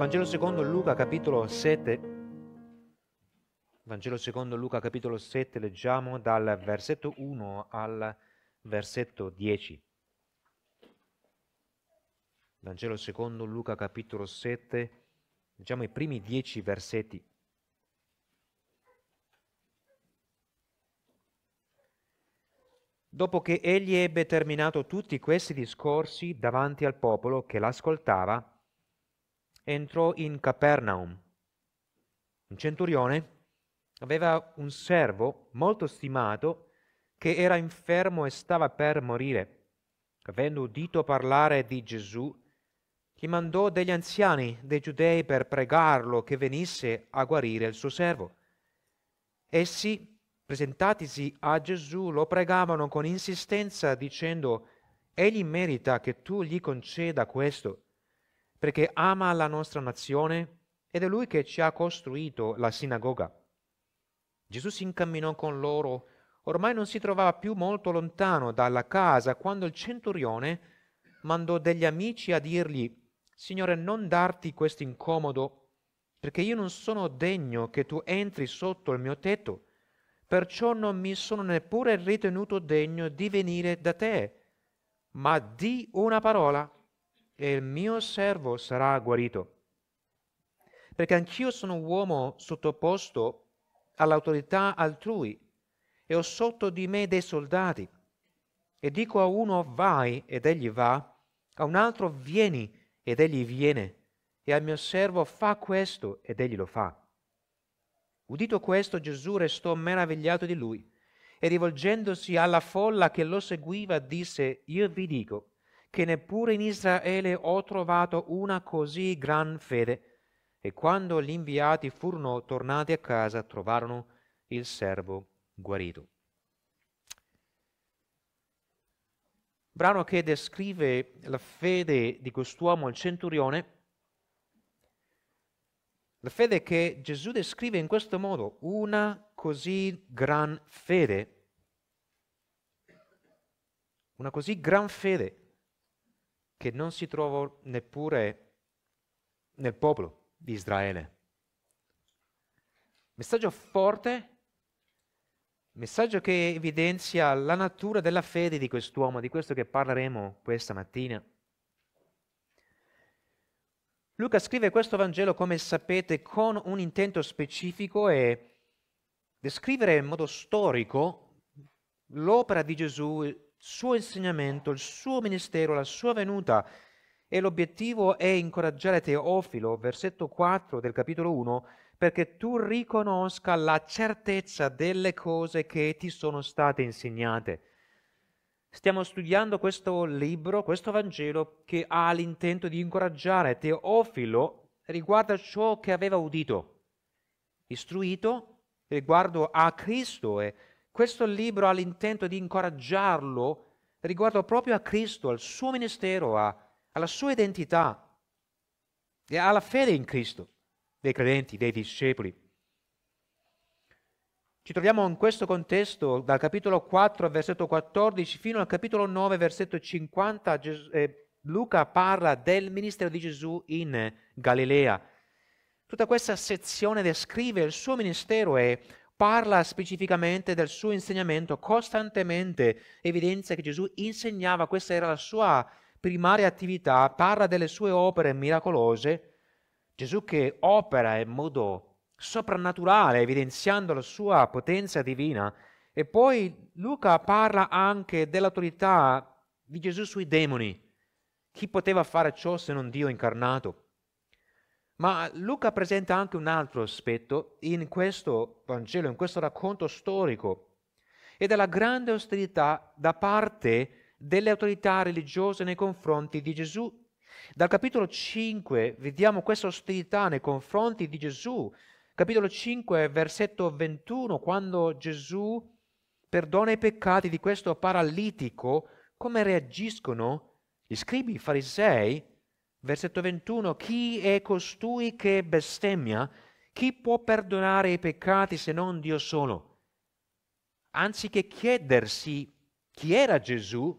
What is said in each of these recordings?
Vangelo secondo Luca capitolo 7, Vangelo secondo Luca capitolo 7 leggiamo dal versetto 1 al versetto 10. Vangelo secondo Luca capitolo 7, leggiamo i primi 10 versetti. Dopo che egli ebbe terminato tutti questi discorsi davanti al popolo che l'ascoltava, entrò in Capernaum. Un centurione aveva un servo molto stimato che era infermo e stava per morire. Avendo udito parlare di Gesù, gli mandò degli anziani dei giudei per pregarlo che venisse a guarire il suo servo. Essi, presentatisi a Gesù, lo pregavano con insistenza dicendo, Egli merita che tu gli conceda questo, perché ama la nostra nazione ed è lui che ci ha costruito la sinagoga. Gesù si incamminò con loro, ormai non si trovava più molto lontano dalla casa quando il centurione mandò degli amici a dirgli, Signore, non darti questo incomodo, perché io non sono degno che tu entri sotto il mio tetto, perciò non mi sono neppure ritenuto degno di venire da te, ma di una parola e il mio servo sarà guarito. Perché anch'io sono uomo sottoposto all'autorità altrui e ho sotto di me dei soldati. E dico a uno vai ed egli va, a un altro vieni ed egli viene, e al mio servo fa questo ed egli lo fa. Udito questo, Gesù restò meravigliato di lui e rivolgendosi alla folla che lo seguiva disse, io vi dico, che neppure in Israele ho trovato una così gran fede. E quando gli inviati furono tornati a casa, trovarono il servo guarito. Brano che descrive la fede di quest'uomo, il centurione, la fede che Gesù descrive in questo modo, una così gran fede, una così gran fede che non si trova neppure nel popolo di Israele. Messaggio forte, messaggio che evidenzia la natura della fede di quest'uomo, di questo che parleremo questa mattina. Luca scrive questo Vangelo, come sapete, con un intento specifico e descrivere in modo storico l'opera di Gesù suo insegnamento, il suo ministero, la sua venuta. E l'obiettivo è incoraggiare Teofilo, versetto 4 del capitolo 1, perché tu riconosca la certezza delle cose che ti sono state insegnate. Stiamo studiando questo libro, questo Vangelo, che ha l'intento di incoraggiare Teofilo riguardo a ciò che aveva udito, istruito riguardo a Cristo e questo libro ha l'intento di incoraggiarlo riguardo proprio a Cristo, al suo ministero, a, alla sua identità e alla fede in Cristo dei credenti, dei discepoli. Ci troviamo in questo contesto dal capitolo 4, versetto 14, fino al capitolo 9, versetto 50. Ges- eh, Luca parla del ministero di Gesù in Galilea. Tutta questa sezione descrive il suo ministero e parla specificamente del suo insegnamento, costantemente evidenzia che Gesù insegnava, questa era la sua primaria attività, parla delle sue opere miracolose, Gesù che opera in modo soprannaturale, evidenziando la sua potenza divina, e poi Luca parla anche dell'autorità di Gesù sui demoni. Chi poteva fare ciò se non Dio incarnato? Ma Luca presenta anche un altro aspetto in questo Vangelo, in questo racconto storico, ed è la grande ostilità da parte delle autorità religiose nei confronti di Gesù. Dal capitolo 5 vediamo questa ostilità nei confronti di Gesù. Capitolo 5, versetto 21, quando Gesù perdona i peccati di questo paralitico, come reagiscono gli scribi, i farisei, Versetto 21, chi è costui che bestemmia? Chi può perdonare i peccati se non Dio solo? Anziché chiedersi chi era Gesù,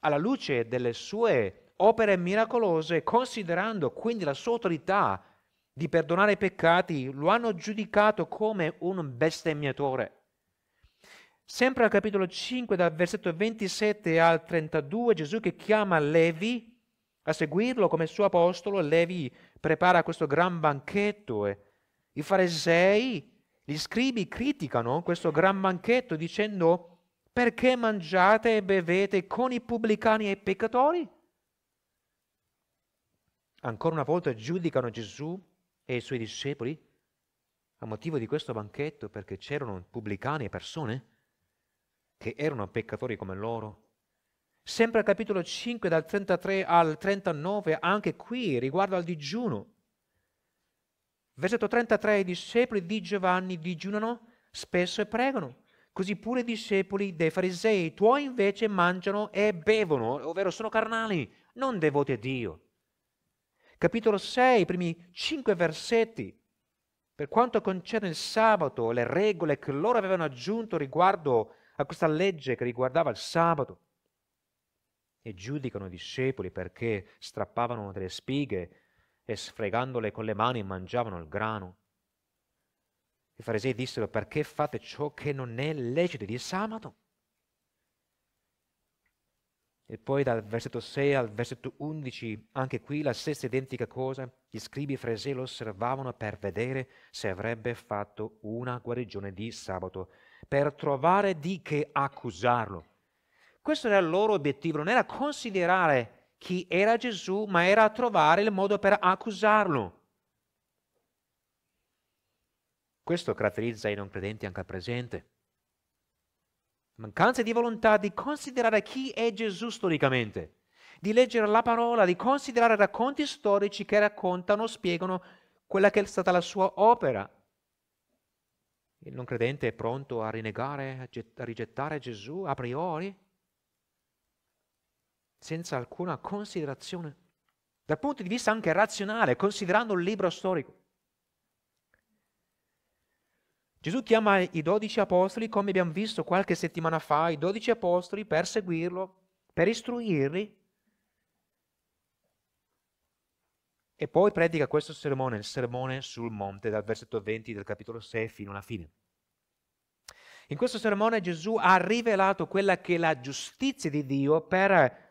alla luce delle sue opere miracolose, considerando quindi la sua autorità di perdonare i peccati, lo hanno giudicato come un bestemmiatore. Sempre al capitolo 5, dal versetto 27 al 32, Gesù che chiama Levi, a seguirlo come suo apostolo, Levi prepara questo gran banchetto e i farisei, gli scribi criticano questo gran banchetto dicendo perché mangiate e bevete con i pubblicani e i peccatori? Ancora una volta giudicano Gesù e i suoi discepoli a motivo di questo banchetto perché c'erano pubblicani e persone che erano peccatori come loro Sempre al capitolo 5, dal 33 al 39, anche qui riguardo al digiuno. Versetto 33, i discepoli di Giovanni digiunano spesso e pregano. Così pure i discepoli dei farisei, tuoi invece mangiano e bevono, ovvero sono carnali, non devoti a Dio. Capitolo 6, i primi 5 versetti. Per quanto concerne il sabato, le regole che loro avevano aggiunto riguardo a questa legge che riguardava il sabato e giudicano i discepoli perché strappavano delle spighe e sfregandole con le mani mangiavano il grano. I farisei dissero perché fate ciò che non è lecito di sabato? E poi dal versetto 6 al versetto 11, anche qui la stessa identica cosa, gli scribi e farisei lo osservavano per vedere se avrebbe fatto una guarigione di sabato, per trovare di che accusarlo. Questo era il loro obiettivo, non era considerare chi era Gesù, ma era trovare il modo per accusarlo. Questo caratterizza i non credenti anche al presente. Mancanza di volontà di considerare chi è Gesù storicamente, di leggere la parola, di considerare racconti storici che raccontano, spiegano quella che è stata la sua opera. Il non credente è pronto a rinnegare, a, a rigettare Gesù a priori, senza alcuna considerazione, dal punto di vista anche razionale, considerando il libro storico. Gesù chiama i dodici apostoli, come abbiamo visto qualche settimana fa, i dodici apostoli per seguirlo, per istruirli E poi predica questo sermone, il sermone sul monte, dal versetto 20 del capitolo 6 fino alla fine. In questo sermone Gesù ha rivelato quella che è la giustizia di Dio per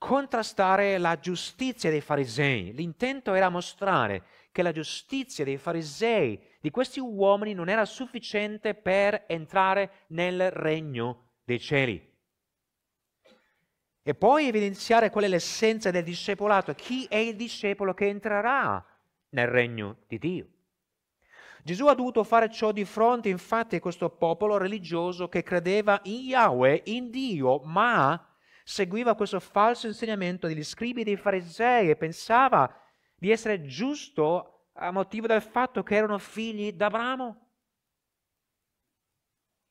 contrastare la giustizia dei farisei. L'intento era mostrare che la giustizia dei farisei, di questi uomini, non era sufficiente per entrare nel regno dei cieli. E poi evidenziare qual è l'essenza del discepolato, chi è il discepolo che entrerà nel regno di Dio. Gesù ha dovuto fare ciò di fronte infatti a questo popolo religioso che credeva in Yahweh, in Dio, ma seguiva questo falso insegnamento degli scribi e dei farisei e pensava di essere giusto a motivo del fatto che erano figli d'Abramo.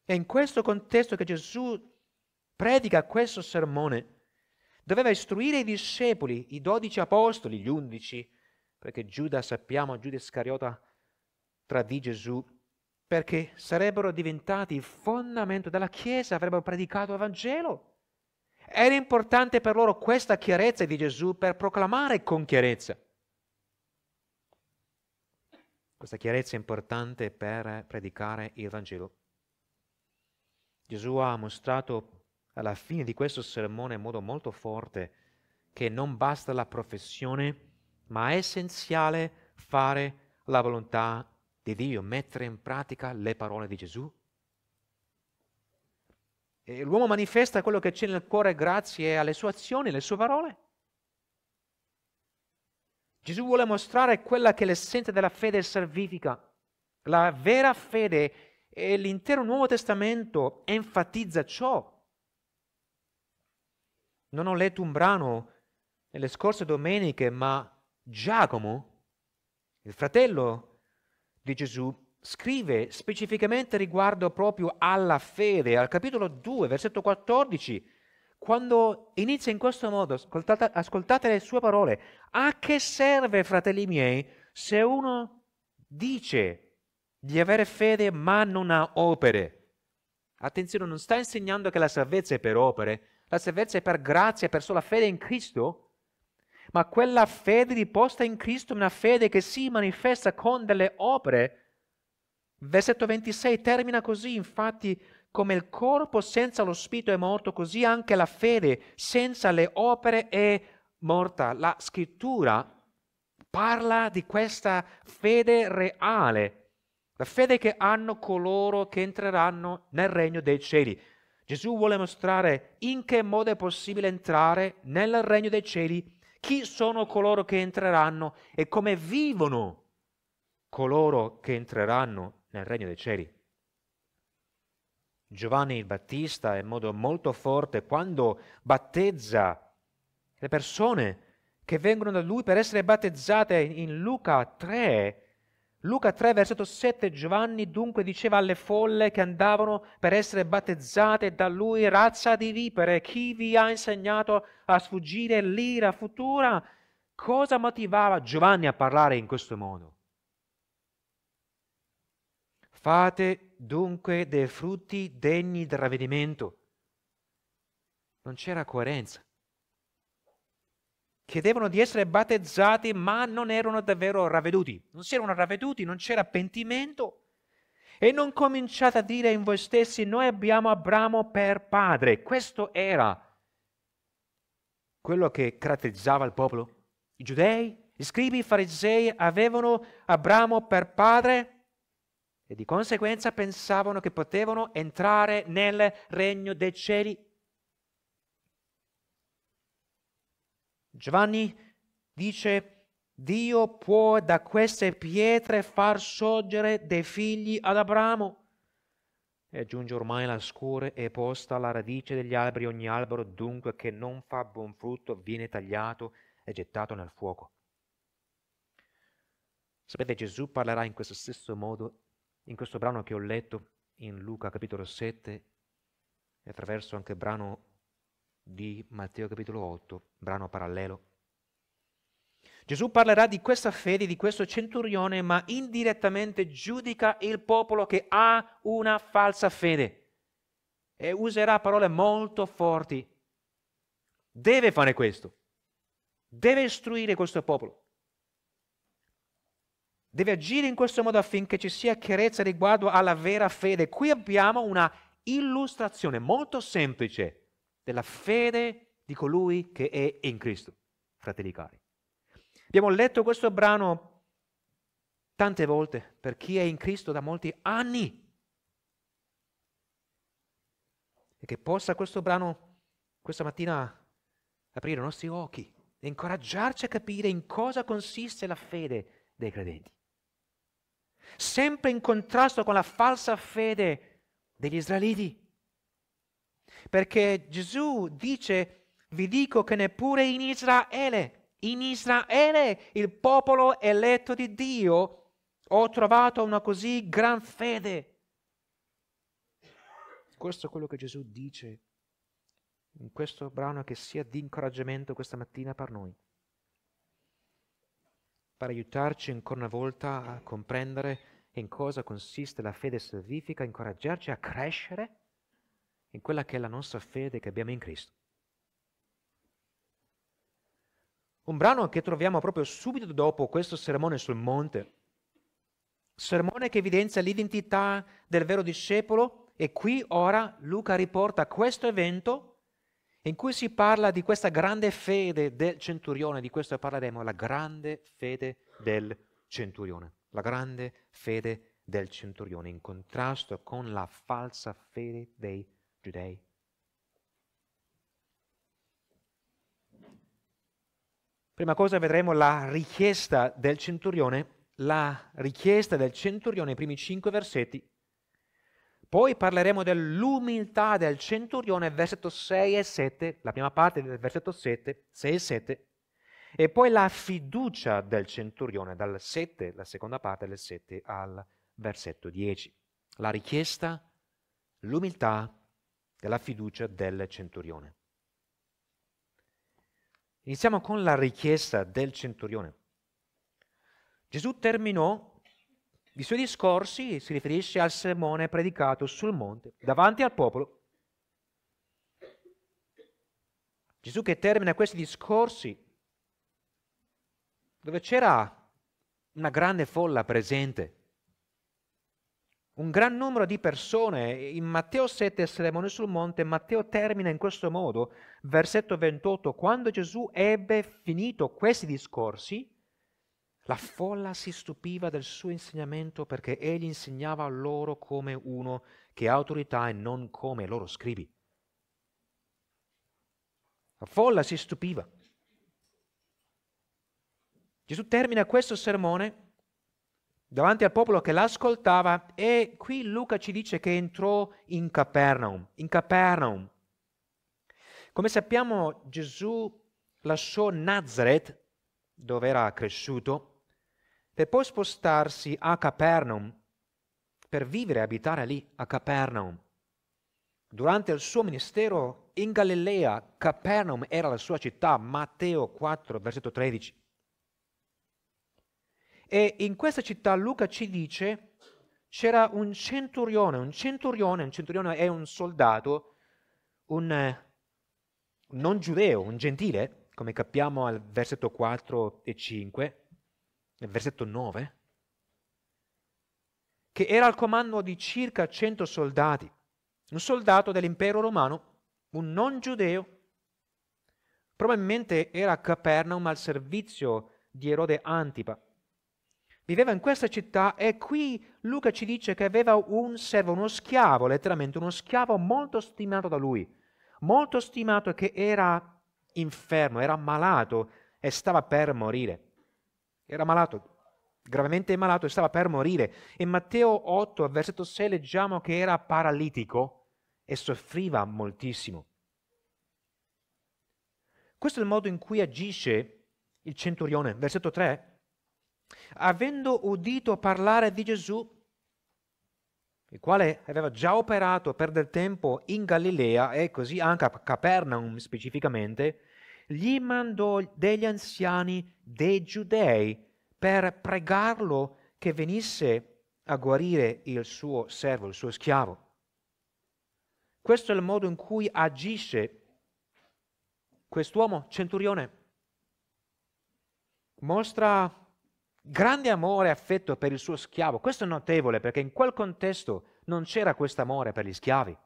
E in questo contesto che Gesù predica questo sermone. Doveva istruire i discepoli, i dodici apostoli, gli undici, perché Giuda, sappiamo, Giuda Iscariota tradì Gesù, perché sarebbero diventati il fondamento della Chiesa, avrebbero predicato il Vangelo. Era importante per loro questa chiarezza di Gesù per proclamare con chiarezza. Questa chiarezza è importante per predicare il Vangelo. Gesù ha mostrato alla fine di questo sermone in modo molto forte che non basta la professione, ma è essenziale fare la volontà di Dio, mettere in pratica le parole di Gesù e l'uomo manifesta quello che c'è nel cuore grazie alle sue azioni, alle sue parole. Gesù vuole mostrare quella che è l'essenza della fede salvifica. La vera fede e l'intero Nuovo Testamento enfatizza ciò. Non ho letto un brano nelle scorse domeniche, ma Giacomo, il fratello di Gesù, scrive specificamente riguardo proprio alla fede, al capitolo 2, versetto 14, quando inizia in questo modo, ascoltate, ascoltate le sue parole, a che serve, fratelli miei, se uno dice di avere fede ma non ha opere? Attenzione, non sta insegnando che la salvezza è per opere, la salvezza è per grazia, per sola fede in Cristo, ma quella fede riposta in Cristo è una fede che si manifesta con delle opere Versetto 26 termina così, infatti, come il corpo senza lo spirito è morto, così anche la fede senza le opere è morta. La scrittura parla di questa fede reale, la fede che hanno coloro che entreranno nel regno dei cieli. Gesù vuole mostrare in che modo è possibile entrare nel regno dei cieli, chi sono coloro che entreranno e come vivono coloro che entreranno nel regno dei cieli. Giovanni il Battista in modo molto forte quando battezza le persone che vengono da lui per essere battezzate in Luca 3. Luca 3 versetto 7 Giovanni dunque diceva alle folle che andavano per essere battezzate da lui razza di vipere, chi vi ha insegnato a sfuggire l'ira futura? Cosa motivava Giovanni a parlare in questo modo? Fate dunque dei frutti degni del ravvedimento. Non c'era coerenza. Chiedevano di essere battezzati, ma non erano davvero ravveduti. Non si erano ravveduti, non c'era pentimento. E non cominciate a dire in voi stessi, noi abbiamo Abramo per padre. Questo era quello che caratterizzava il popolo. I giudei, gli scribi, i farisei avevano Abramo per padre e di conseguenza pensavano che potevano entrare nel regno dei cieli. Giovanni dice, Dio può da queste pietre far sorgere dei figli ad Abramo. E giunge ormai la scure e posta alla radice degli alberi ogni albero dunque che non fa buon frutto viene tagliato e gettato nel fuoco. Sapete, Gesù parlerà in questo stesso modo in questo brano che ho letto in Luca capitolo 7 e attraverso anche il brano di Matteo capitolo 8, brano parallelo. Gesù parlerà di questa fede, di questo centurione, ma indirettamente giudica il popolo che ha una falsa fede e userà parole molto forti. Deve fare questo, deve istruire questo popolo. Deve agire in questo modo affinché ci sia chiarezza riguardo alla vera fede. Qui abbiamo una illustrazione molto semplice della fede di colui che è in Cristo, fratelli cari. Abbiamo letto questo brano tante volte per chi è in Cristo da molti anni. E che possa questo brano questa mattina aprire i nostri occhi e incoraggiarci a capire in cosa consiste la fede dei credenti sempre in contrasto con la falsa fede degli israeliti. Perché Gesù dice, vi dico che neppure in Israele, in Israele, il popolo eletto di Dio, ho trovato una così gran fede. Questo è quello che Gesù dice in questo brano che sia di incoraggiamento questa mattina per noi per aiutarci ancora una volta a comprendere in cosa consiste la fede salvifica, incoraggiarci a crescere in quella che è la nostra fede che abbiamo in Cristo. Un brano che troviamo proprio subito dopo questo sermone sul monte, sermone che evidenzia l'identità del vero discepolo e qui ora Luca riporta questo evento in cui si parla di questa grande fede del centurione, di questo parleremo, la grande fede del centurione, la grande fede del centurione in contrasto con la falsa fede dei giudei. Prima cosa vedremo la richiesta del centurione, la richiesta del centurione, i primi cinque versetti, poi parleremo dell'umiltà del centurione, versetto 6 e 7, la prima parte del versetto 7, 6 e 7, e poi la fiducia del centurione, dal 7, la seconda parte del 7 al versetto 10. La richiesta, l'umiltà della fiducia del centurione. Iniziamo con la richiesta del centurione. Gesù terminò i suoi discorsi si riferisce al sermone predicato sul monte davanti al popolo. Gesù che termina questi discorsi dove c'era una grande folla presente, un gran numero di persone. In Matteo 7, sermone sul monte, Matteo termina in questo modo, versetto 28, quando Gesù ebbe finito questi discorsi, la folla si stupiva del suo insegnamento perché egli insegnava loro come uno che ha autorità e non come loro scrivi. La folla si stupiva. Gesù termina questo sermone davanti al popolo che l'ascoltava e qui Luca ci dice che entrò in Capernaum, in Capernaum. Come sappiamo Gesù lasciò Nazareth, dove era cresciuto, per poi spostarsi a Capernaum, per vivere e abitare lì, a Capernaum. Durante il suo ministero in Galilea, Capernaum era la sua città, Matteo 4, versetto 13. E in questa città Luca ci dice c'era un centurione, un centurione, un centurione è un soldato, un eh, non giudeo, un gentile, come capiamo al versetto 4 e 5, nel versetto 9, che era al comando di circa 100 soldati, un soldato dell'impero romano, un non giudeo. Probabilmente era a Capernaum al servizio di Erode Antipa. Viveva in questa città e qui Luca ci dice che aveva un servo, uno schiavo, letteralmente uno schiavo molto stimato da lui, molto stimato che era infermo, era malato e stava per morire era malato, gravemente malato e stava per morire. In Matteo 8, versetto 6, leggiamo che era paralitico e soffriva moltissimo. Questo è il modo in cui agisce il centurione. Versetto 3. Avendo udito parlare di Gesù, il quale aveva già operato per del tempo in Galilea e così anche a Capernaum specificamente, gli mandò degli anziani dei giudei per pregarlo che venisse a guarire il suo servo, il suo schiavo. Questo è il modo in cui agisce quest'uomo centurione. Mostra grande amore e affetto per il suo schiavo. Questo è notevole perché in quel contesto non c'era questo amore per gli schiavi.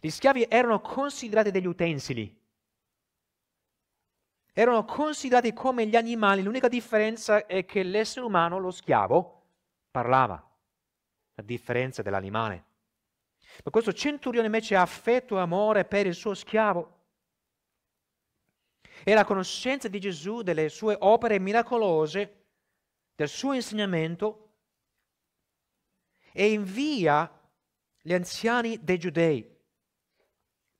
Gli schiavi erano considerati degli utensili, erano considerati come gli animali, l'unica differenza è che l'essere umano, lo schiavo, parlava, la differenza dell'animale. Ma questo centurione invece ha affetto e amore per il suo schiavo. E la conoscenza di Gesù, delle sue opere miracolose, del suo insegnamento, e invia gli anziani dei giudei.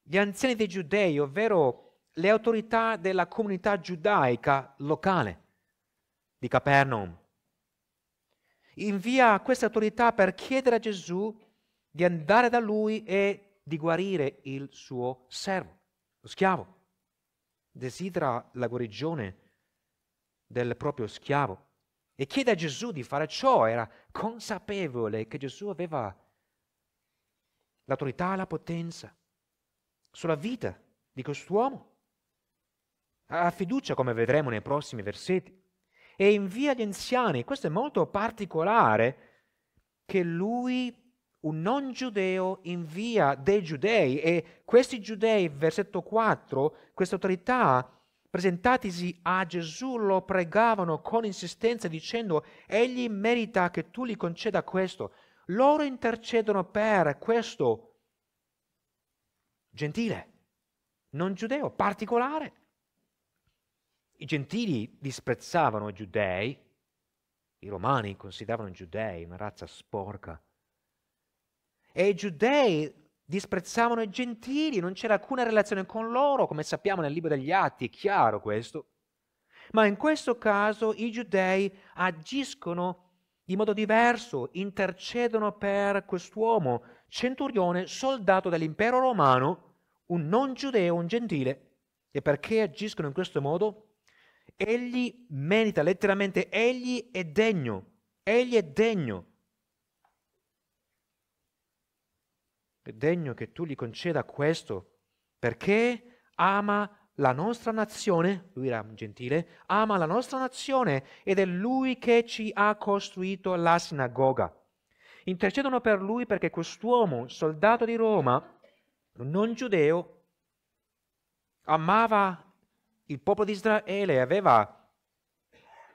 Gli anziani dei giudei, ovvero le autorità della comunità giudaica locale di Capernaum. Invia queste autorità per chiedere a Gesù di andare da lui e di guarire il suo servo, lo schiavo. Desidera la guarigione del proprio schiavo e chiede a Gesù di fare ciò. Era consapevole che Gesù aveva l'autorità e la potenza sulla vita di quest'uomo ha fiducia come vedremo nei prossimi versetti, e invia gli anziani, questo è molto particolare, che lui, un non giudeo, invia dei giudei e questi giudei, versetto 4, questa autorità presentatisi a Gesù lo pregavano con insistenza dicendo egli merita che tu gli conceda questo. Loro intercedono per questo gentile, non giudeo, particolare. I gentili disprezzavano i giudei, i romani consideravano i giudei una razza sporca, e i giudei disprezzavano i gentili, non c'era alcuna relazione con loro, come sappiamo nel libro degli Atti, è chiaro questo. Ma in questo caso i giudei agiscono in modo diverso, intercedono per quest'uomo, centurione, soldato dell'impero romano, un non giudeo, un gentile. E perché agiscono in questo modo? Egli merita, letteralmente, egli è degno, egli è degno. È degno che tu gli conceda questo, perché ama la nostra nazione, lui era gentile, ama la nostra nazione ed è lui che ci ha costruito la sinagoga. Intercedono per lui perché quest'uomo, soldato di Roma, non giudeo, amava il popolo di Israele aveva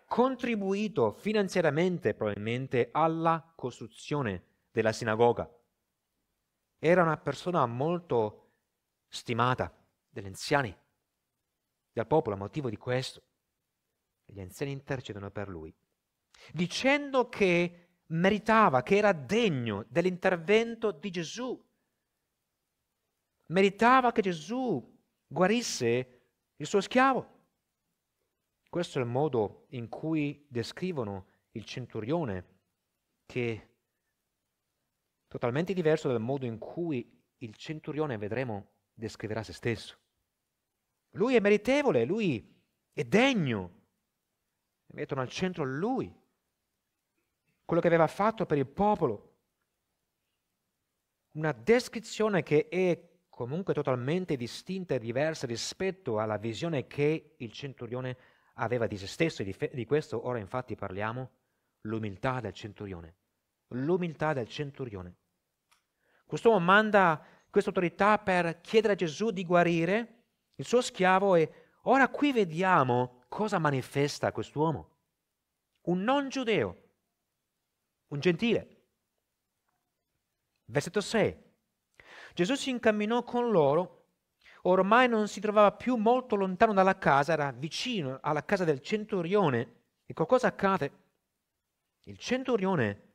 contribuito finanziariamente probabilmente alla costruzione della sinagoga. Era una persona molto stimata dagli anziani, dal popolo, a motivo di questo. Gli anziani intercedono per lui, dicendo che meritava, che era degno dell'intervento di Gesù. Meritava che Gesù guarisse il suo schiavo. Questo è il modo in cui descrivono il centurione, che è totalmente diverso dal modo in cui il centurione, vedremo, descriverà se stesso. Lui è meritevole, lui è degno. Mettono al centro lui, quello che aveva fatto per il popolo. Una descrizione che è comunque totalmente distinta e diversa rispetto alla visione che il centurione aveva di se stesso e di, fe- di questo ora infatti parliamo, l'umiltà del centurione. L'umiltà del centurione. Quest'uomo manda questa autorità per chiedere a Gesù di guarire il suo schiavo e ora qui vediamo cosa manifesta quest'uomo. Un non giudeo, un gentile. Versetto 6. Gesù si incamminò con loro, ormai non si trovava più molto lontano dalla casa, era vicino alla casa del centurione. E qualcosa accade. Il centurione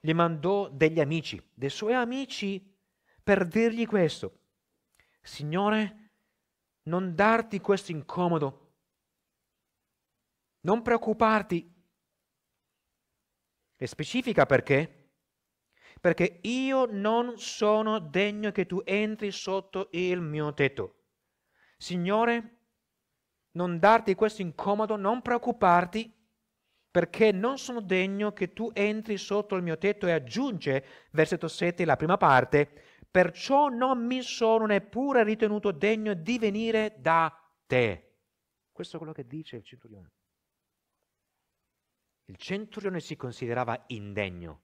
gli mandò degli amici, dei suoi amici, per dirgli questo. Signore, non darti questo incomodo. Non preoccuparti. E specifica perché? perché io non sono degno che tu entri sotto il mio tetto. Signore, non darti questo incomodo, non preoccuparti, perché non sono degno che tu entri sotto il mio tetto e aggiunge, versetto 7, la prima parte, perciò non mi sono neppure ritenuto degno di venire da te. Questo è quello che dice il centurione. Il centurione si considerava indegno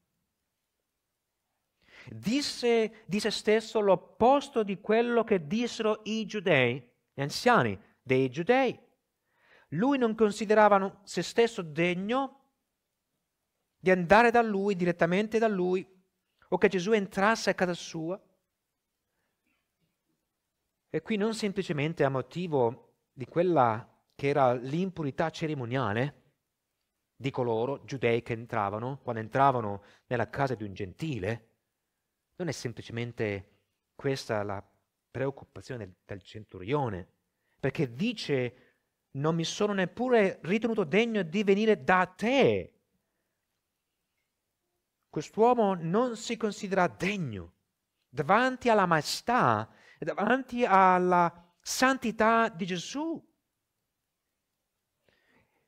disse di se stesso l'opposto di quello che dissero i giudei, gli anziani dei giudei. Lui non considerava se stesso degno di andare da lui, direttamente da lui, o che Gesù entrasse a casa sua. E qui non semplicemente a motivo di quella che era l'impurità cerimoniale di coloro, giudei, che entravano, quando entravano nella casa di un gentile, non è semplicemente questa la preoccupazione del centurione, perché dice non mi sono neppure ritenuto degno di venire da te. Quest'uomo non si considera degno davanti alla maestà, davanti alla santità di Gesù.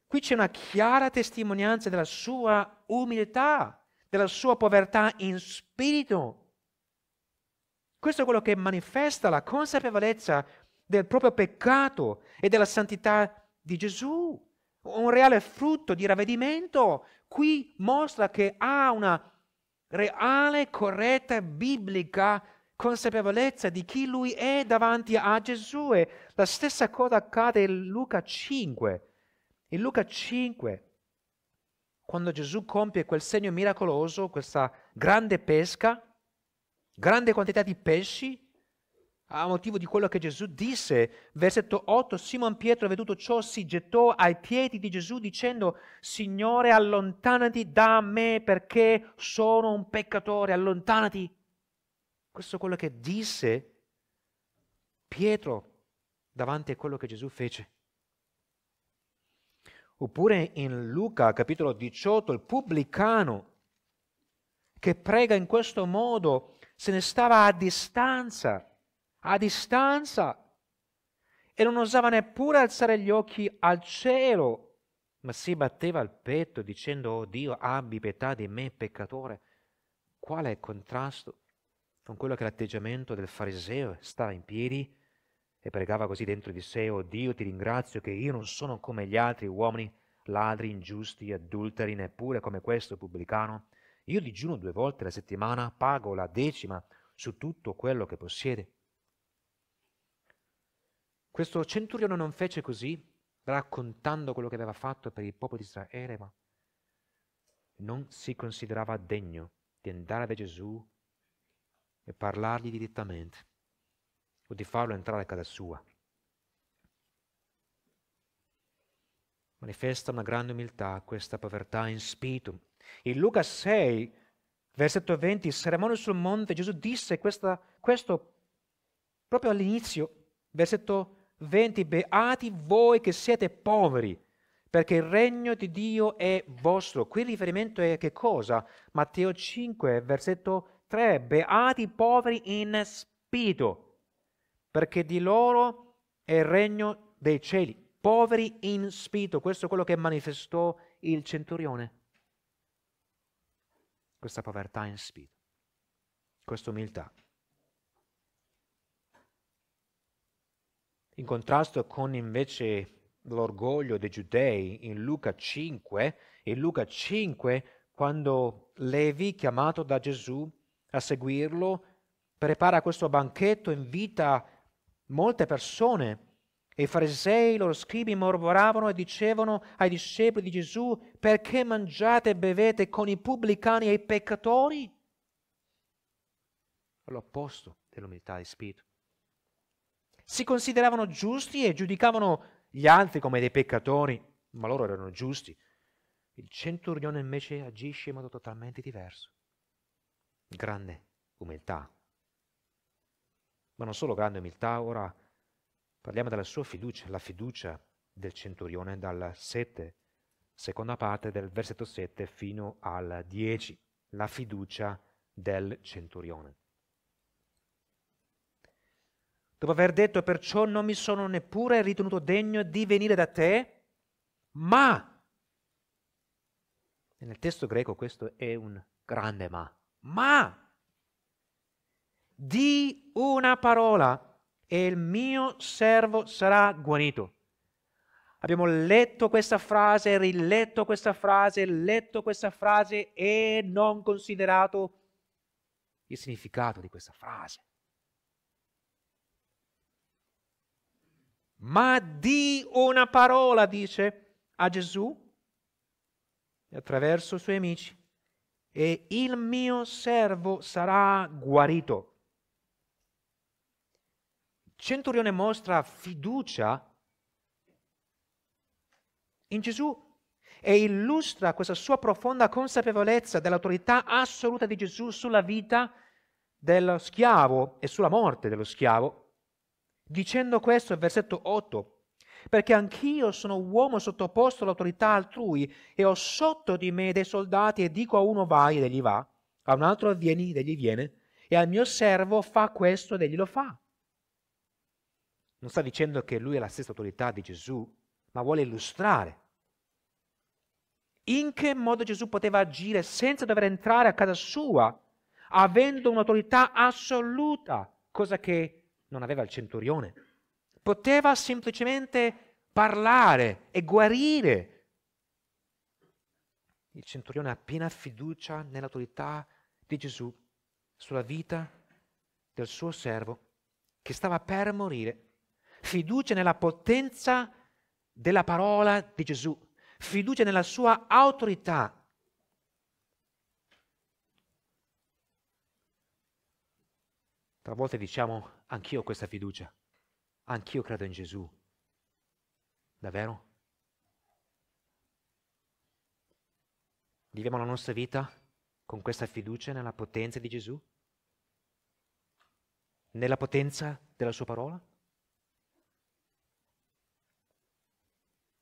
Qui c'è una chiara testimonianza della sua umiltà, della sua povertà in spirito. Questo è quello che manifesta la consapevolezza del proprio peccato e della santità di Gesù. Un reale frutto di ravvedimento qui mostra che ha una reale, corretta, biblica consapevolezza di chi lui è davanti a Gesù. E la stessa cosa accade in Luca 5. In Luca 5, quando Gesù compie quel segno miracoloso, questa grande pesca, grande quantità di pesci, a motivo di quello che Gesù disse. Versetto 8, Simon Pietro, veduto ciò, si gettò ai piedi di Gesù dicendo, Signore, allontanati da me perché sono un peccatore, allontanati. Questo è quello che disse Pietro davanti a quello che Gesù fece. Oppure in Luca capitolo 18 il pubblicano che prega in questo modo se ne stava a distanza, a distanza, e non osava neppure alzare gli occhi al cielo, ma si batteva il petto dicendo, oh Dio, abbi pietà di me, peccatore. Quale contrasto con quello che l'atteggiamento del fariseo stava in piedi e pregava così dentro di sé, oh Dio, ti ringrazio che io non sono come gli altri uomini, ladri, ingiusti, adulteri, neppure come questo pubblicano. Io digiuno due volte la settimana, pago la decima su tutto quello che possiede. Questo centurione non fece così, raccontando quello che aveva fatto per il popolo di Israele, ma non si considerava degno di andare da Gesù e parlargli direttamente o di farlo entrare a casa sua. Manifesta una grande umiltà questa povertà in spirito, in Luca 6, versetto 20, il sermone sul monte, Gesù disse questa, questo proprio all'inizio, versetto 20, beati voi che siete poveri, perché il regno di Dio è vostro. Qui il riferimento è che cosa? Matteo 5, versetto 3, beati i poveri in spirito, perché di loro è il regno dei cieli. Poveri in spirito, questo è quello che manifestò il centurione questa povertà in spirito, questa umiltà. In contrasto con invece l'orgoglio dei giudei in Luca 5, in Luca 5 quando Levi, chiamato da Gesù a seguirlo, prepara questo banchetto, invita molte persone e i farisei, i loro scribi, mormoravano e dicevano ai discepoli di Gesù, perché mangiate e bevete con i pubblicani e i peccatori? L'opposto dell'umiltà di spirito. Si consideravano giusti e giudicavano gli altri come dei peccatori, ma loro erano giusti. Il centurione invece agisce in modo totalmente diverso. Grande umiltà. Ma non solo grande umiltà, ora Parliamo della sua fiducia, la fiducia del centurione dalla 7, seconda parte del versetto 7 fino al 10, la fiducia del centurione. Dopo aver detto perciò non mi sono neppure ritenuto degno di venire da te, ma... E nel testo greco questo è un grande ma. Ma! Di una parola e il mio servo sarà guarito. Abbiamo letto questa frase, riletto questa frase, letto questa frase e non considerato il significato di questa frase. Ma di una parola, dice a Gesù, attraverso i suoi amici, e il mio servo sarà guarito centurione mostra fiducia in Gesù e illustra questa sua profonda consapevolezza dell'autorità assoluta di Gesù sulla vita dello schiavo e sulla morte dello schiavo, dicendo questo nel versetto 8, perché anch'io sono uomo sottoposto all'autorità altrui e ho sotto di me dei soldati e dico a uno vai ed egli va, a un altro vieni ed egli viene, e al mio servo fa questo ed egli lo fa. Non sta dicendo che lui è la stessa autorità di Gesù, ma vuole illustrare in che modo Gesù poteva agire senza dover entrare a casa sua, avendo un'autorità assoluta, cosa che non aveva il centurione. Poteva semplicemente parlare e guarire. Il centurione ha piena fiducia nell'autorità di Gesù sulla vita del suo servo che stava per morire fiducia nella potenza della parola di Gesù, fiducia nella sua autorità. Talvolta diciamo anch'io ho questa fiducia, anch'io credo in Gesù. Davvero? Viviamo la nostra vita con questa fiducia nella potenza di Gesù? Nella potenza della sua parola?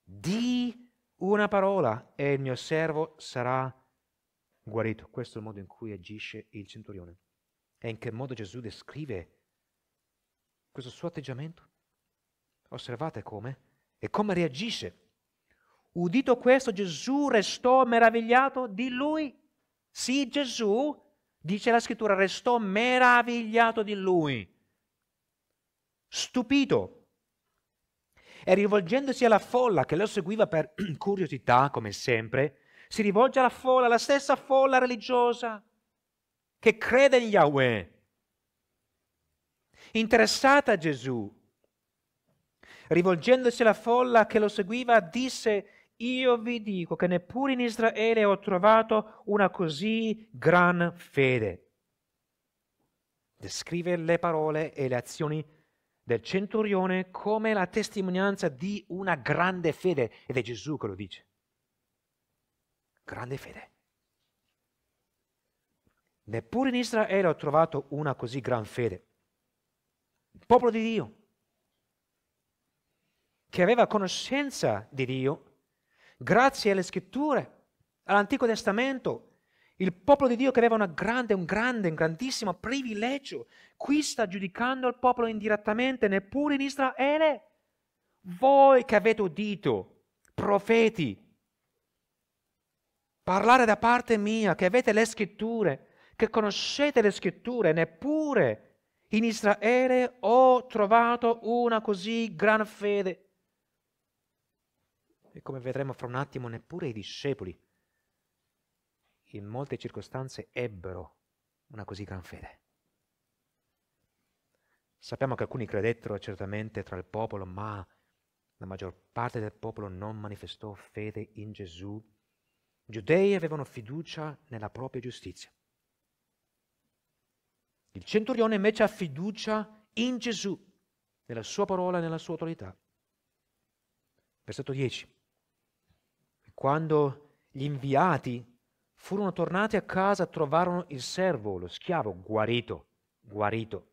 di una parola e il mio servo sarà guarito. Questo è il modo in cui agisce il centurione. E in che modo Gesù descrive questo suo atteggiamento? Osservate come e come reagisce. Udito questo, Gesù restò meravigliato di lui. Sì, Gesù, dice la scrittura, restò meravigliato di lui, stupito e rivolgendosi alla folla che lo seguiva per curiosità, come sempre, si rivolge alla folla, la stessa folla religiosa che crede in Yahweh, interessata a Gesù. Rivolgendosi alla folla che lo seguiva, disse, io vi dico che neppure in Israele ho trovato una così gran fede. Descrive le parole e le azioni di del centurione come la testimonianza di una grande fede. Ed è Gesù che lo dice. Grande fede. Neppure in Israele ho trovato una così gran fede. Il popolo di Dio, che aveva conoscenza di Dio, grazie alle scritture, all'Antico Testamento, il popolo di Dio che aveva una grande, un grande, un grandissimo privilegio, qui sta giudicando il popolo indirettamente, neppure in Israele. Voi che avete udito, profeti, parlare da parte mia, che avete le scritture, che conoscete le scritture, neppure in Israele ho trovato una così gran fede. E come vedremo fra un attimo, neppure i discepoli in molte circostanze ebbero una così gran fede. Sappiamo che alcuni credettero certamente tra il popolo, ma la maggior parte del popolo non manifestò fede in Gesù. I giudei avevano fiducia nella propria giustizia. Il centurione invece ha fiducia in Gesù, nella sua parola e nella sua autorità. Versetto 10. Quando gli inviati Furono tornati a casa, e trovarono il servo, lo schiavo, guarito, guarito.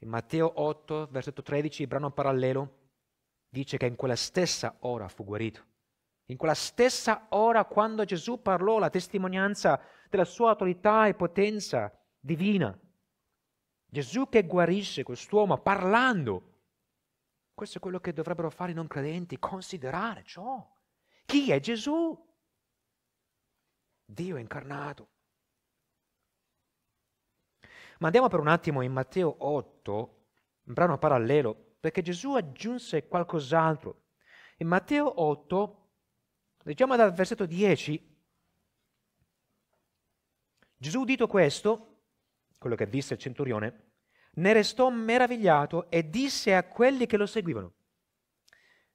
In Matteo 8, versetto 13, il brano parallelo, dice che in quella stessa ora fu guarito. In quella stessa ora quando Gesù parlò la testimonianza della sua autorità e potenza divina. Gesù che guarisce quest'uomo parlando. Questo è quello che dovrebbero fare i non credenti, considerare ciò. Chi è Gesù? Dio incarnato. Ma andiamo per un attimo in Matteo 8, un brano parallelo, perché Gesù aggiunse qualcos'altro. In Matteo 8, leggiamo dal versetto 10, Gesù udito questo, quello che disse il centurione, ne restò meravigliato e disse a quelli che lo seguivano,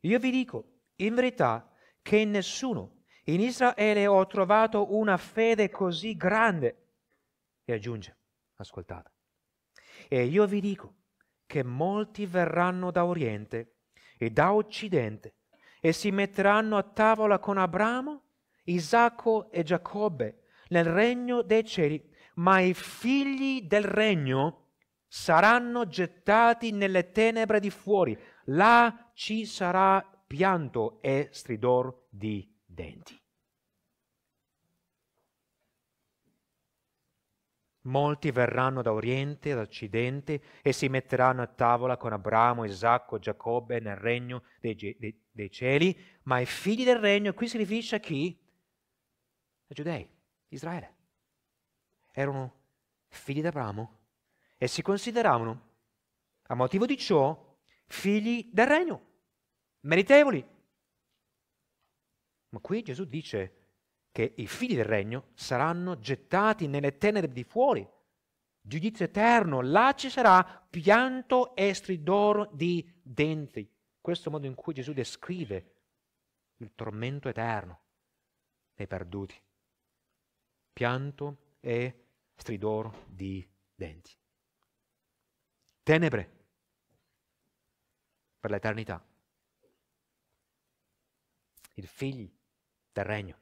io vi dico, in verità, che nessuno in Israele ho trovato una fede così grande. E aggiunge, ascoltate, e io vi dico che molti verranno da Oriente e da Occidente e si metteranno a tavola con Abramo, Isacco e Giacobbe nel regno dei cieli, ma i figli del regno saranno gettati nelle tenebre di fuori, là ci sarà pianto e stridor di denti. Molti verranno da Oriente e da Occidente e si metteranno a tavola con Abramo, Isacco, Giacobbe nel regno dei, dei, dei cieli, ma i figli del regno, qui si riferisce a chi? Ai giudei, Israele. Erano figli di Abramo e si consideravano, a motivo di ciò, figli del regno, meritevoli, ma qui Gesù dice che i figli del regno saranno gettati nelle tenebre di fuori, giudizio eterno, là ci sarà pianto e stridoro di denti. Questo è il modo in cui Gesù descrive il tormento eterno dei perduti. Pianto e stridoro di denti. Tenebre per l'eternità. I figli del regno.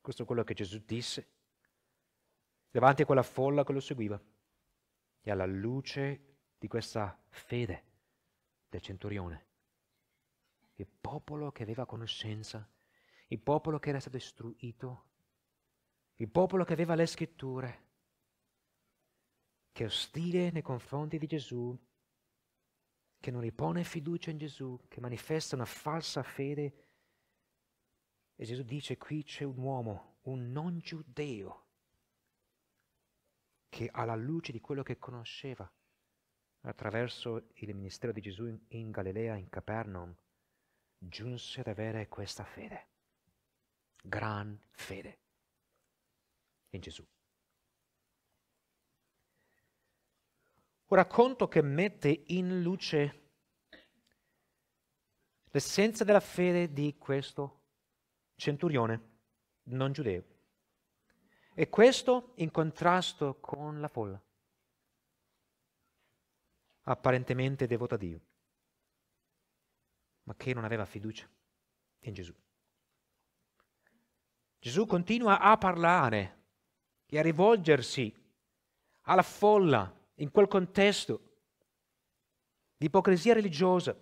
Questo è quello che Gesù disse davanti a quella folla che lo seguiva. E alla luce di questa fede del centurione, il popolo che aveva conoscenza, il popolo che era stato istruito, il popolo che aveva le scritture, che è ostile nei confronti di Gesù, che non ripone fiducia in Gesù, che manifesta una falsa fede e Gesù dice qui c'è un uomo, un non giudeo, che alla luce di quello che conosceva, attraverso il ministero di Gesù in, in Galilea, in Capernaum, giunse ad avere questa fede, gran fede in Gesù. Un racconto che mette in luce l'essenza della fede di questo centurione non giudeo. E questo in contrasto con la folla, apparentemente devota a Dio, ma che non aveva fiducia in Gesù. Gesù continua a parlare e a rivolgersi alla folla in quel contesto di ipocrisia religiosa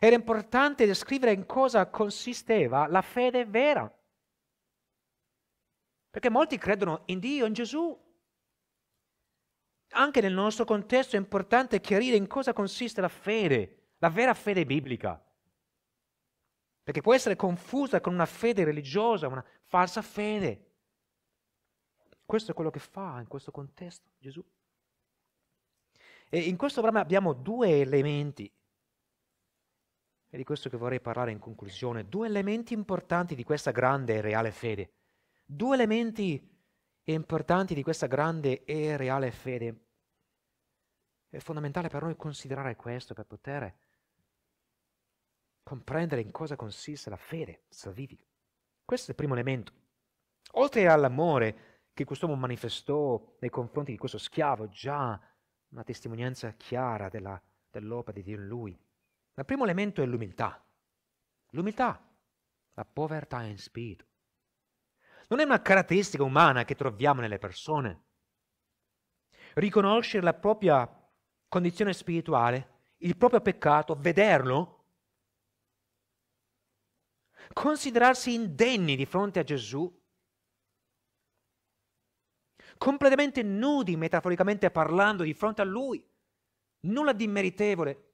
era importante descrivere in cosa consisteva la fede vera. Perché molti credono in Dio, in Gesù. Anche nel nostro contesto è importante chiarire in cosa consiste la fede, la vera fede biblica. Perché può essere confusa con una fede religiosa, una falsa fede. Questo è quello che fa in questo contesto Gesù. E in questo programma abbiamo due elementi è di questo che vorrei parlare in conclusione. Due elementi importanti di questa grande e reale fede. Due elementi importanti di questa grande e reale fede. È fondamentale per noi considerare questo per poter comprendere in cosa consiste la fede salvifica. Questo è il primo elemento. Oltre all'amore che quest'uomo manifestò nei confronti di questo schiavo, già una testimonianza chiara della, dell'opera di Dio in lui. Il primo elemento è l'umiltà. L'umiltà, la povertà in spirito. Non è una caratteristica umana che troviamo nelle persone. Riconoscere la propria condizione spirituale, il proprio peccato, vederlo, considerarsi indegni di fronte a Gesù, completamente nudi metaforicamente parlando di fronte a Lui, nulla di meritevole,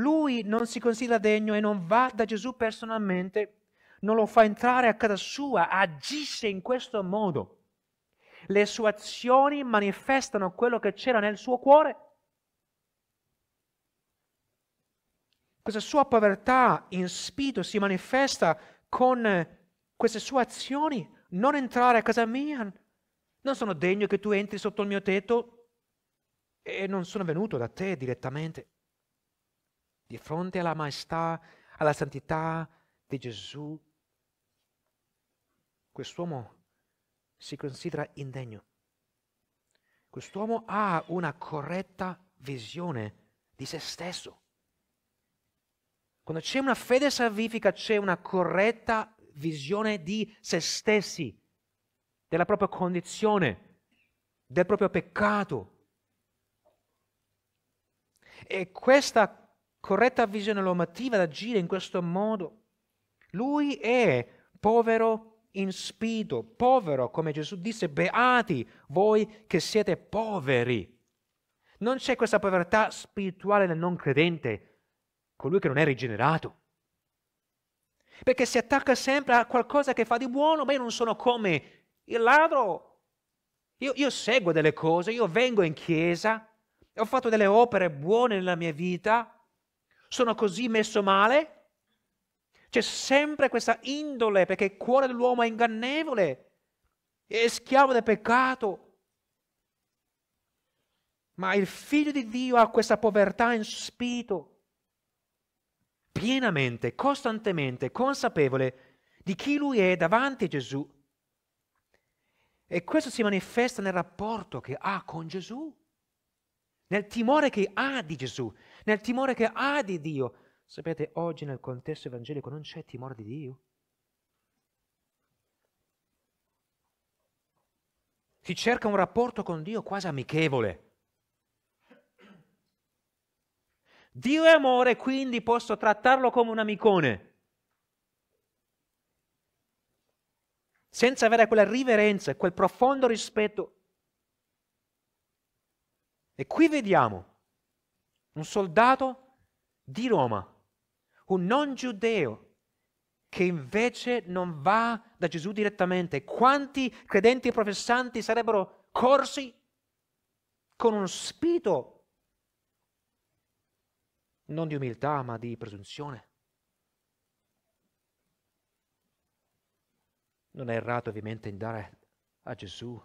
lui non si considera degno e non va da Gesù personalmente, non lo fa entrare a casa sua, agisce in questo modo. Le sue azioni manifestano quello che c'era nel suo cuore. Questa sua povertà in spirito si manifesta con queste sue azioni. Non entrare a casa mia, non sono degno che tu entri sotto il mio tetto e non sono venuto da te direttamente di fronte alla maestà, alla santità di Gesù, quest'uomo si considera indegno. Quest'uomo ha una corretta visione di se stesso. Quando c'è una fede salvifica c'è una corretta visione di se stessi, della propria condizione, del proprio peccato. E questa corretta visione normativa ad agire in questo modo. Lui è povero in spirito, povero, come Gesù disse, beati voi che siete poveri. Non c'è questa povertà spirituale nel non credente, colui che non è rigenerato. Perché si attacca sempre a qualcosa che fa di buono, ma io non sono come il ladro. Io, io seguo delle cose, io vengo in chiesa, ho fatto delle opere buone nella mia vita, sono così messo male? C'è sempre questa indole perché il cuore dell'uomo è ingannevole, è schiavo del peccato. Ma il figlio di Dio ha questa povertà in spirito, pienamente, costantemente, consapevole di chi lui è davanti a Gesù. E questo si manifesta nel rapporto che ha con Gesù, nel timore che ha di Gesù, nel timore che ha di Dio. Sapete, oggi nel contesto evangelico non c'è timore di Dio. Si cerca un rapporto con Dio quasi amichevole. Dio è amore, quindi posso trattarlo come un amicone. Senza avere quella riverenza, quel profondo rispetto. E qui vediamo un soldato di Roma, un non giudeo, che invece non va da Gesù direttamente. Quanti credenti e professanti sarebbero corsi con un spirito non di umiltà ma di presunzione. Non è errato ovviamente andare a Gesù,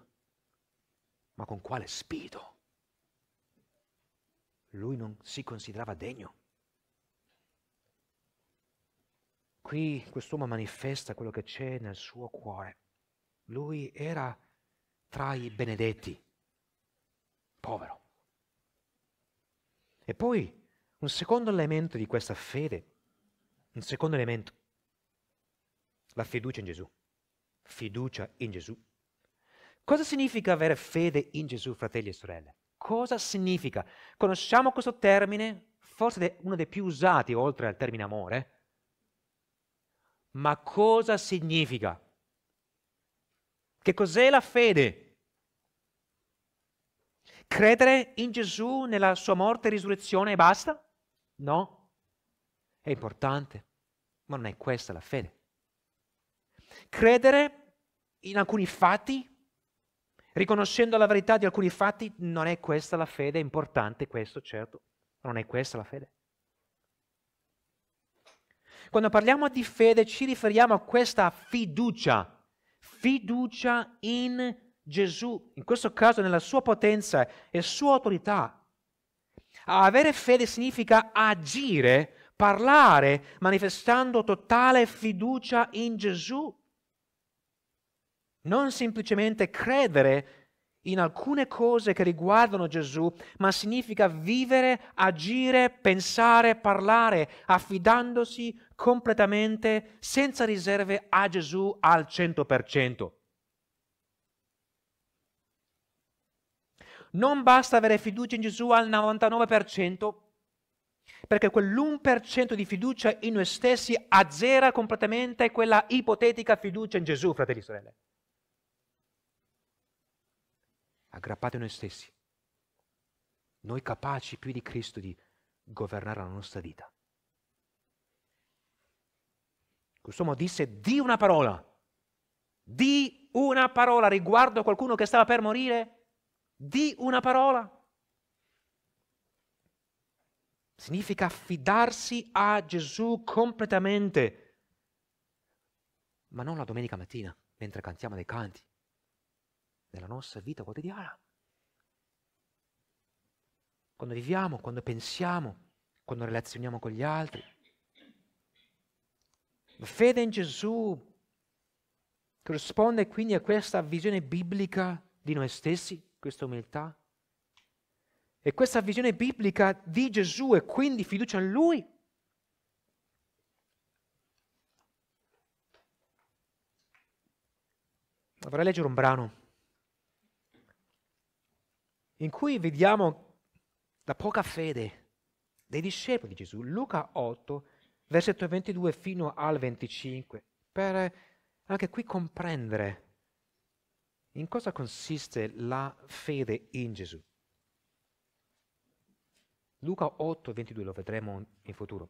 ma con quale spirito? lui non si considerava degno. Qui quest'uomo manifesta quello che c'è nel suo cuore. Lui era tra i benedetti, povero. E poi un secondo elemento di questa fede, un secondo elemento, la fiducia in Gesù. Fiducia in Gesù. Cosa significa avere fede in Gesù, fratelli e sorelle? Cosa significa? Conosciamo questo termine, forse uno dei più usati oltre al termine amore, ma cosa significa? Che cos'è la fede? Credere in Gesù nella sua morte e risurrezione e basta? No, è importante, ma non è questa la fede. Credere in alcuni fatti riconoscendo la verità di alcuni fatti, non è questa la fede, è importante questo, certo, non è questa la fede. Quando parliamo di fede ci riferiamo a questa fiducia, fiducia in Gesù, in questo caso nella sua potenza e sua autorità. Avere fede significa agire, parlare, manifestando totale fiducia in Gesù non semplicemente credere in alcune cose che riguardano Gesù, ma significa vivere, agire, pensare, parlare, affidandosi completamente, senza riserve, a Gesù al 100%. Non basta avere fiducia in Gesù al 99%, perché quell'1% di fiducia in noi stessi azzera completamente quella ipotetica fiducia in Gesù, fratelli e sorelle aggrappati a noi stessi, noi capaci più di Cristo di governare la nostra vita. Quest'uomo disse di una parola, di una parola riguardo a qualcuno che stava per morire, di una parola. Significa affidarsi a Gesù completamente, ma non la domenica mattina mentre cantiamo dei canti nella nostra vita quotidiana. Quando viviamo, quando pensiamo, quando relazioniamo con gli altri. La fede in Gesù corrisponde quindi a questa visione biblica di noi stessi, questa umiltà. E questa visione biblica di Gesù e quindi fiducia in Lui Vorrei leggere un brano in cui vediamo la poca fede dei discepoli di Gesù. Luca 8, versetto 22 fino al 25, per eh, anche qui comprendere in cosa consiste la fede in Gesù. Luca 8, 22 lo vedremo in futuro.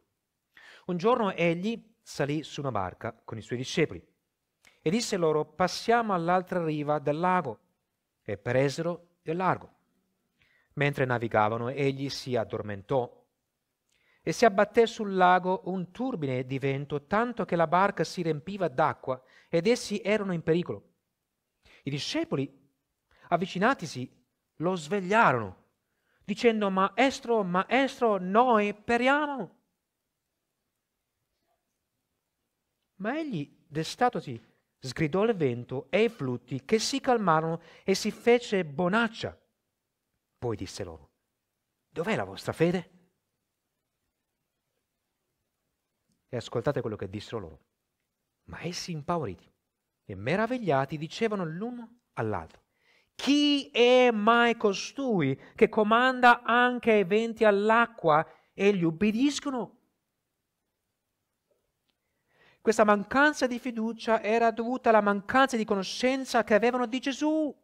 Un giorno egli salì su una barca con i suoi discepoli e disse loro passiamo all'altra riva del lago e presero il largo. Mentre navigavano, egli si addormentò e si abbatté sul lago un turbine di vento, tanto che la barca si riempiva d'acqua ed essi erano in pericolo. I discepoli, avvicinatisi, lo svegliarono, dicendo, Maestro, maestro, noi periamo. Ma egli, destatosi, sgridò il vento e i flutti che si calmarono e si fece bonaccia. Poi disse loro, dov'è la vostra fede? E ascoltate quello che dissero loro. Ma essi impauriti e meravigliati dicevano l'uno all'altro, chi è mai costui che comanda anche ai venti all'acqua e gli ubbidiscono? Questa mancanza di fiducia era dovuta alla mancanza di conoscenza che avevano di Gesù.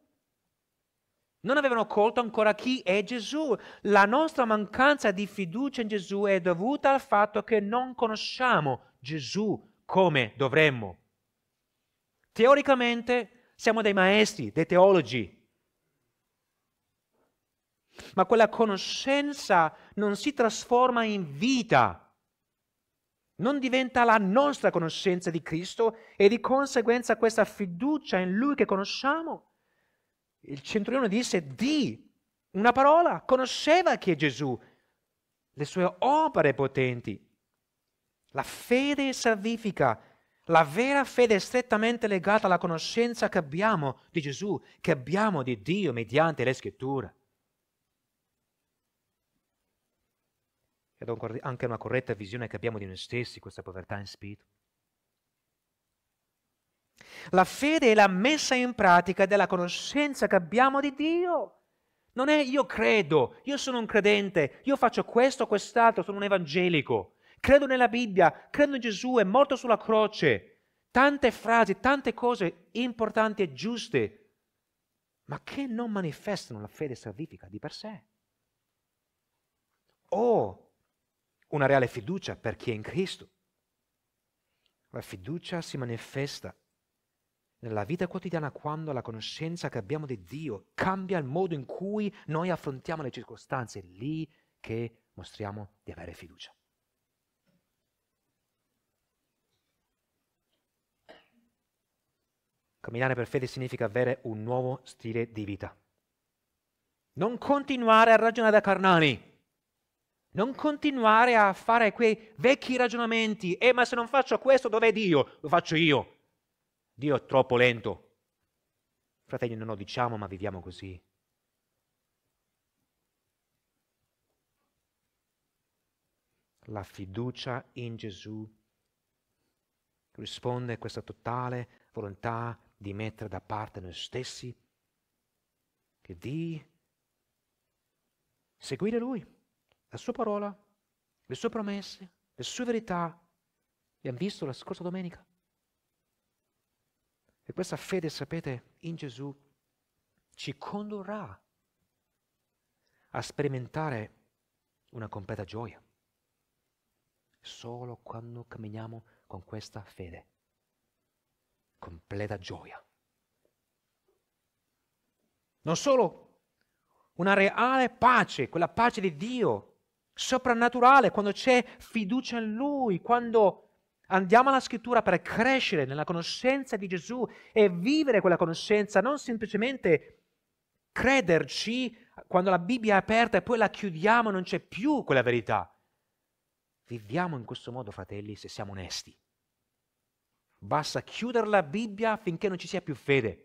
Non avevano colto ancora chi è Gesù. La nostra mancanza di fiducia in Gesù è dovuta al fatto che non conosciamo Gesù come dovremmo. Teoricamente siamo dei maestri, dei teologi, ma quella conoscenza non si trasforma in vita, non diventa la nostra conoscenza di Cristo e di conseguenza questa fiducia in Lui che conosciamo il centurione disse di una parola, conosceva che Gesù, le sue opere potenti. La fede salvifica, la vera fede è strettamente legata alla conoscenza che abbiamo di Gesù, che abbiamo di Dio mediante le scritture. Ed è anche una corretta visione che abbiamo di noi stessi, questa povertà in spirito. La fede è la messa in pratica della conoscenza che abbiamo di Dio. Non è io credo, io sono un credente, io faccio questo o quest'altro, sono un evangelico, credo nella Bibbia, credo in Gesù, è morto sulla croce. Tante frasi, tante cose importanti e giuste, ma che non manifestano la fede salvifica di per sé. O una reale fiducia per chi è in Cristo. La fiducia si manifesta nella vita quotidiana quando la conoscenza che abbiamo di Dio cambia il modo in cui noi affrontiamo le circostanze, è lì che mostriamo di avere fiducia. Camminare per fede significa avere un nuovo stile di vita. Non continuare a ragionare da carnali. Non continuare a fare quei vecchi ragionamenti. Eh, ma se non faccio questo, dov'è Dio? Lo faccio io. Dio è troppo lento. Fratelli, non lo diciamo, ma viviamo così. La fiducia in Gesù risponde a questa totale volontà di mettere da parte noi stessi e di seguire Lui, la Sua parola, le Sue promesse, le Sue verità. Abbiamo visto la scorsa domenica. E questa fede, sapete, in Gesù ci condurrà a sperimentare una completa gioia solo quando camminiamo con questa fede. Completa gioia. Non solo una reale pace, quella pace di Dio, soprannaturale, quando c'è fiducia in Lui, quando Andiamo alla scrittura per crescere nella conoscenza di Gesù e vivere quella conoscenza, non semplicemente crederci quando la Bibbia è aperta e poi la chiudiamo, non c'è più quella verità. Viviamo in questo modo, fratelli, se siamo onesti. Basta chiudere la Bibbia finché non ci sia più fede.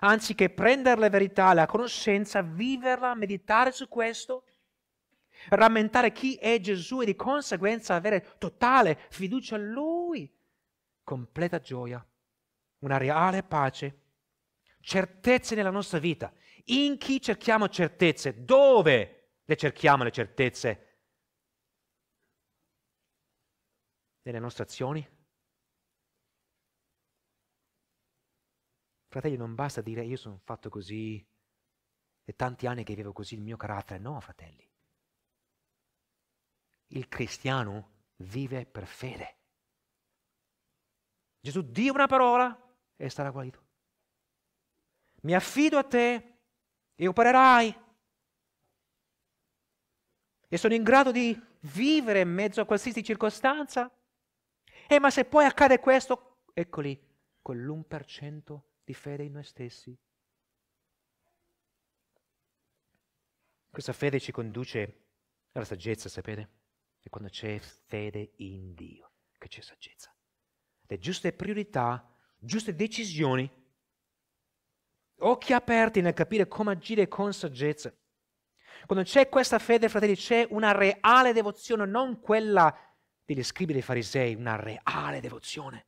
Anziché prendere la verità, la conoscenza, viverla, meditare su questo, rammentare chi è Gesù e di conseguenza avere totale fiducia in Lui, completa gioia, una reale pace, certezze nella nostra vita. In chi cerchiamo certezze? Dove le cerchiamo le certezze? Nelle nostre azioni? Fratelli, non basta dire io sono fatto così, e tanti anni che vivo così il mio carattere. No, fratelli il cristiano vive per fede. Gesù di una parola e sarà guarito. Mi affido a te e opererai. E sono in grado di vivere in mezzo a qualsiasi circostanza. eh, ma se poi accade questo, eccoli, quell'1% di fede in noi stessi. Questa fede ci conduce alla saggezza, sapete? e quando c'è fede in Dio che c'è saggezza. Le giuste priorità, giuste decisioni, occhi aperti nel capire come agire con saggezza. Quando c'è questa fede, fratelli, c'è una reale devozione, non quella degli scribi dei farisei, una reale devozione.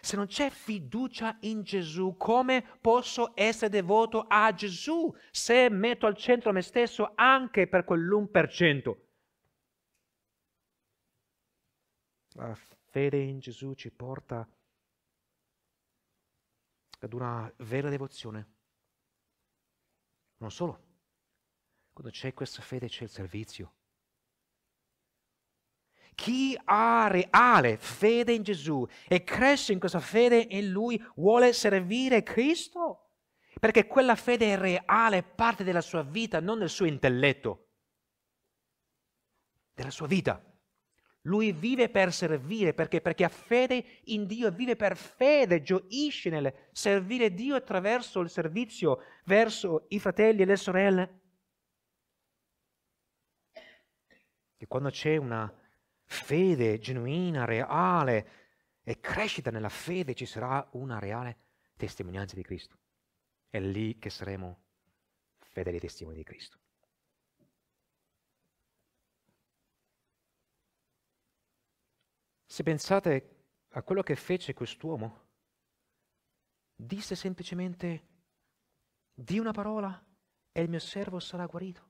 Se non c'è fiducia in Gesù, come posso essere devoto a Gesù se metto al centro me stesso anche per quell'1%? La fede in Gesù ci porta ad una vera devozione. Non solo. Quando c'è questa fede c'è il servizio. Chi ha reale fede in Gesù e cresce in questa fede in Lui vuole servire Cristo perché quella fede è reale, è parte della sua vita, non del suo intelletto, della sua vita. Lui vive per servire, perché? Perché ha fede in Dio vive per fede, gioisce nel servire Dio attraverso il servizio verso i fratelli e le sorelle. E quando c'è una fede genuina, reale e crescita nella fede, ci sarà una reale testimonianza di Cristo. È lì che saremo fedeli testimoni di Cristo. Se pensate a quello che fece quest'uomo, disse semplicemente, di una parola e il mio servo sarà guarito.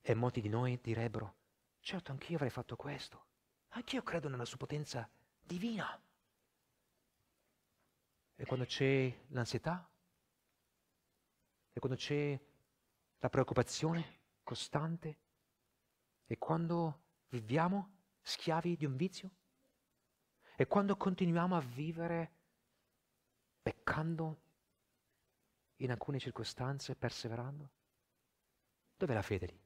E molti di noi direbbero, certo anch'io avrei fatto questo, anch'io credo nella sua potenza divina. E quando c'è l'ansietà, e quando c'è la preoccupazione costante, e quando viviamo schiavi di un vizio? E quando continuiamo a vivere peccando in alcune circostanze, perseverando? Dov'è la fede lì?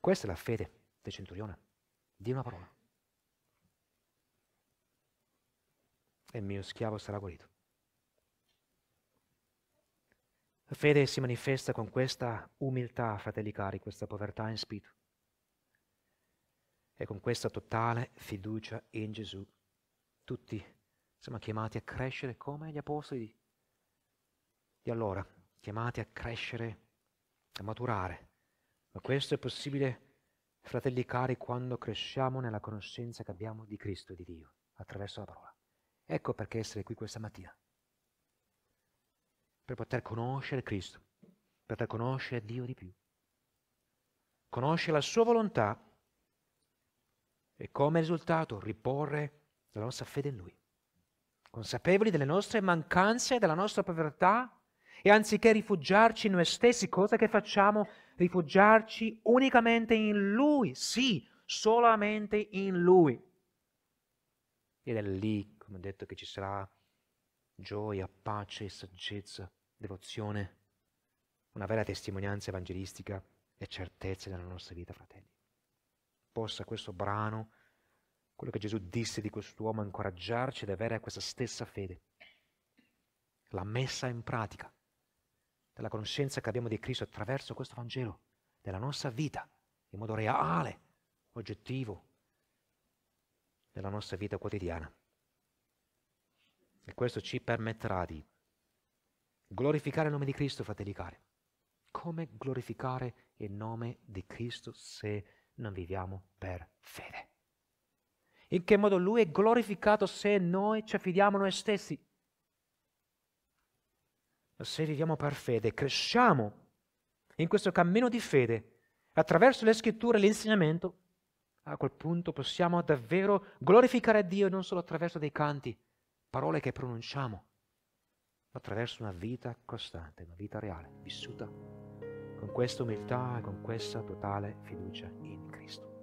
Questa è la fede del centurione. Di una parola. E il mio schiavo sarà guarito. La fede si manifesta con questa umiltà, fratelli cari, questa povertà in spirito. E con questa totale fiducia in Gesù, tutti siamo chiamati a crescere come gli apostoli di allora, chiamati a crescere, a maturare. Ma questo è possibile, fratelli cari, quando cresciamo nella conoscenza che abbiamo di Cristo e di Dio, attraverso la parola. Ecco perché essere qui questa mattina, per poter conoscere Cristo, per poter conoscere Dio di più, conoscere la sua volontà e come risultato riporre la nostra fede in Lui, consapevoli delle nostre mancanze, della nostra povertà, e anziché rifugiarci in noi stessi, cosa che facciamo? Rifugiarci unicamente in Lui, sì, solamente in Lui. Ed è lì, come ho detto, che ci sarà gioia, pace, saggezza, devozione, una vera testimonianza evangelistica e certezza nella nostra vita, fratelli possa questo brano, quello che Gesù disse di quest'uomo, incoraggiarci ad avere questa stessa fede, la messa in pratica della conoscenza che abbiamo di Cristo attraverso questo Vangelo, della nostra vita, in modo reale, oggettivo, nella nostra vita quotidiana. E questo ci permetterà di glorificare il nome di Cristo, fratelli cari. Come glorificare il nome di Cristo se non viviamo per fede. In che modo Lui è glorificato se noi ci affidiamo noi stessi? Se viviamo per fede, cresciamo in questo cammino di fede, attraverso le scritture e l'insegnamento, a quel punto possiamo davvero glorificare Dio non solo attraverso dei canti, parole che pronunciamo, ma attraverso una vita costante, una vita reale, vissuta con questa umiltà, e con questa totale fiducia in Cristo.